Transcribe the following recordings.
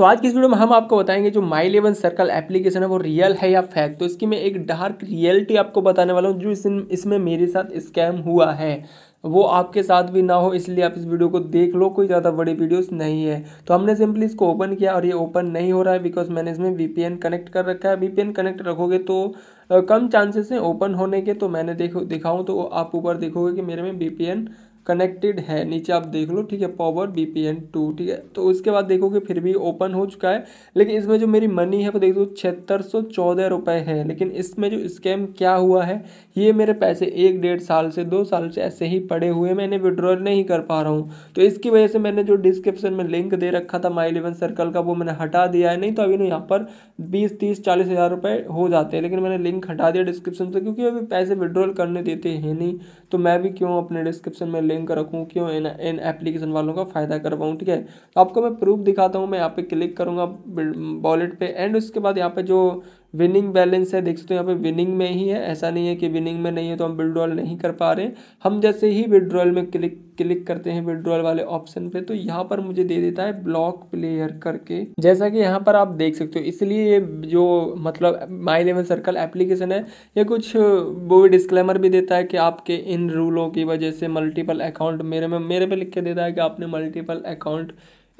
तो आज की इस वीडियो में हम आपको बताएंगे जो माई इलेवन सर्कल एप्लीकेशन है वो रियल है या फैक तो इसकी मैं एक डार्क रियलिटी आपको बताने वाला हूँ जो इस इसमें मेरे साथ स्कैम हुआ है वो आपके साथ भी ना हो इसलिए आप इस वीडियो को देख लो कोई ज़्यादा बड़ी वीडियोस नहीं है तो हमने सिंपली इसको ओपन किया और ये ओपन नहीं हो रहा है बिकॉज मैंने इसमें वीपीएन कनेक्ट कर रखा है वीपीएन कनेक्ट रखोगे तो कम चांसेस हैं ओपन होने के तो मैंने देखो दिखाऊँ तो आप ऊपर देखोगे कि मेरे में वी कनेक्टेड है नीचे आप देख लो ठीक है power B P N two ठीक है तो उसके बाद देखोगे फिर भी ओपन हो चुका है लेकिन इसमें जो मेरी मनी है वो देख दो छिहत्तर सौ चौदह रुपये है लेकिन इसमें जो स्कैम क्या हुआ है ये मेरे पैसे एक डेढ़ साल से दो साल से ऐसे ही पड़े हुए मैंने विड्रॉ नहीं कर पा रहा हूँ तो इसकी वजह से मैंने जो डिस्क्रिप्शन में लिंक दे रखा था माई इलेवन सर्कल का वो मैंने हटा दिया है नहीं तो अभी ना यहाँ पर बीस तीस चालीस हज़ार रुपये हो जाते हैं लेकिन मैंने लिंक हटा दिया डिस्क्रिप्शन से क्योंकि अभी पैसे विड्रॉल करने देते हैं नहीं तो मैं भी क्यों अपने डिस्क्रिप्शन में लिंक रखूँ क्यों इन इन एप्लीकेशन वालों का फ़ायदा कर पाऊँ ठीक है तो आपको मैं प्रूफ दिखाता हूँ मैं यहाँ पे क्लिक करूँगा वॉलेट पे एंड उसके बाद यहाँ पे जो विनिंग बैलेंस है देख सकते हो यहाँ पे विनिंग में ही है ऐसा नहीं है कि विनिंग में नहीं है तो हम विड्रॉल नहीं कर पा रहे हम जैसे ही विड्रॉल में क्लिक क्लिक करते हैं विड्रॉल वाले ऑप्शन पे तो यहाँ पर मुझे दे देता है ब्लॉक प्लेयर करके जैसा कि यहाँ पर आप देख सकते हो इसलिए ये जो मतलब माई लेवल सर्कल एप्लीकेशन है ये कुछ वो डिस्क्लेमर भी देता है कि आपके इन रूलों की वजह से मल्टीपल अकाउंट मेरे में मेरे पे लिख के देता है कि आपने मल्टीपल अकाउंट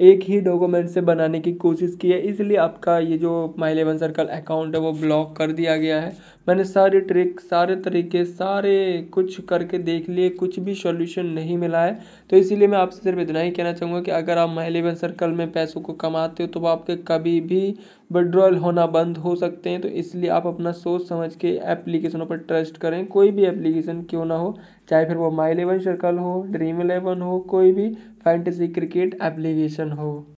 एक ही डॉक्यूमेंट से बनाने की कोशिश की है इसलिए आपका ये जो माई इलेवन सर्कल अकाउंट है वो ब्लॉक कर दिया गया है मैंने सारे ट्रिक सारे तरीके सारे कुछ करके देख लिए कुछ भी सॉल्यूशन नहीं मिला है तो इसीलिए मैं आपसे सिर्फ इतना ही कहना चाहूँगा कि अगर आप माई इलेवन सर्कल में पैसों को कमाते हो तो आपके कभी भी विड्रॉल होना बंद हो सकते हैं तो इसलिए आप अपना सोच समझ के एप्लीकेशनों पर ट्रस्ट करें कोई भी एप्लीकेशन क्यों ना हो चाहे फिर वो माई इलेवन सर्कल हो ड्रीम इलेवन हो कोई भी फैंटेसी क्रिकेट एप्लीकेशन हो